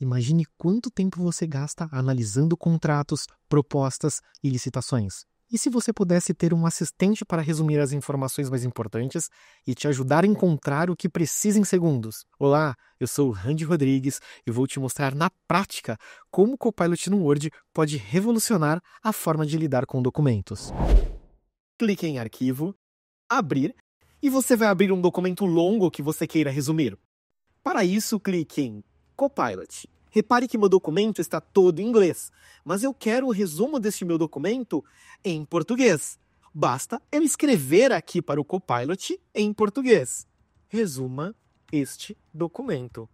Imagine quanto tempo você gasta analisando contratos, propostas e licitações. E se você pudesse ter um assistente para resumir as informações mais importantes e te ajudar a encontrar o que precisa em segundos? Olá, eu sou o Randy Rodrigues e vou te mostrar na prática como o Copilot no Word pode revolucionar a forma de lidar com documentos. Clique em Arquivo, Abrir e você vai abrir um documento longo que você queira resumir. Para isso, clique em Copilot. Repare que meu documento está todo em inglês, mas eu quero o resumo deste meu documento em português. Basta eu escrever aqui para o Copilot em português. Resuma este documento.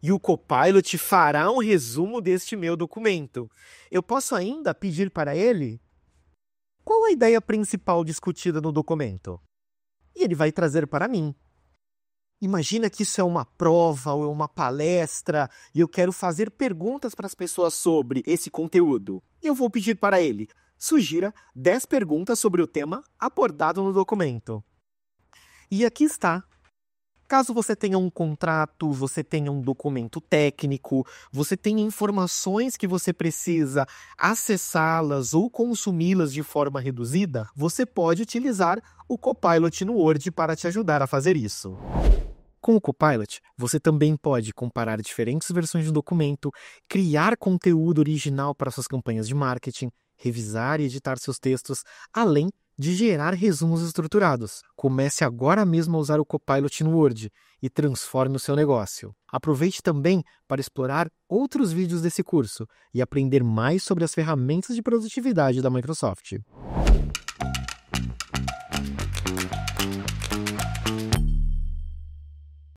E o Copilot fará um resumo deste meu documento. Eu posso ainda pedir para ele qual a ideia principal discutida no documento. E ele vai trazer para mim Imagina que isso é uma prova ou é uma palestra e eu quero fazer perguntas para as pessoas sobre esse conteúdo. Eu vou pedir para ele: sugira 10 perguntas sobre o tema abordado no documento. E aqui está. Caso você tenha um contrato, você tenha um documento técnico, você tenha informações que você precisa acessá-las ou consumi-las de forma reduzida, você pode utilizar o Copilot no Word para te ajudar a fazer isso. Com o Copilot, você também pode comparar diferentes versões de documento, criar conteúdo original para suas campanhas de marketing, revisar e editar seus textos, além de gerar resumos estruturados. Comece agora mesmo a usar o Copilot no Word e transforme o seu negócio. Aproveite também para explorar outros vídeos desse curso e aprender mais sobre as ferramentas de produtividade da Microsoft.